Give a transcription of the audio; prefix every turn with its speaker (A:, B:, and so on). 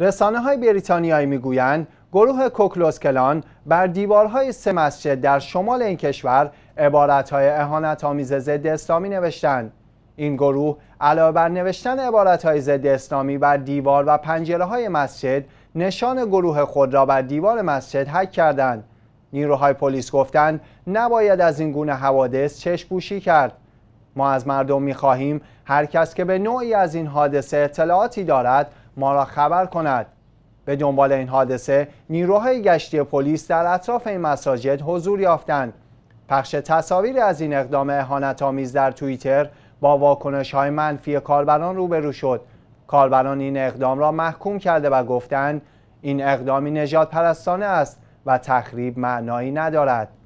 A: رسانه های بریتانیایی میگویند گروه کلان بر دیوارهای سه مسجد در شمال این کشور های اهانت آمیز ضد اسلامی نوشتند این گروه علاوه بر نوشتن های ضد اسلامی بر دیوار و پنجره های مسجد نشان گروه خود را بر دیوار مسجد حک کردند نیروهای پلیس گفتند نباید از این گونه حوادث چشم پوشی کرد ما از مردم می خواهیم هر کس که به نوعی از این حادثه اطلاعاتی دارد ما را خبر کند به دنبال این حادثه نیروهای گشتی پلیس در اطراف این مساجد حضور یافتند پخش تصاویر از این اقدام اهانت‌آمیز در توییتر با واکنش های منفی کاربران روبرو شد کاربران این اقدام را محکوم کرده و گفتند این اقدامی نجات پرستانه است و تخریب معنایی ندارد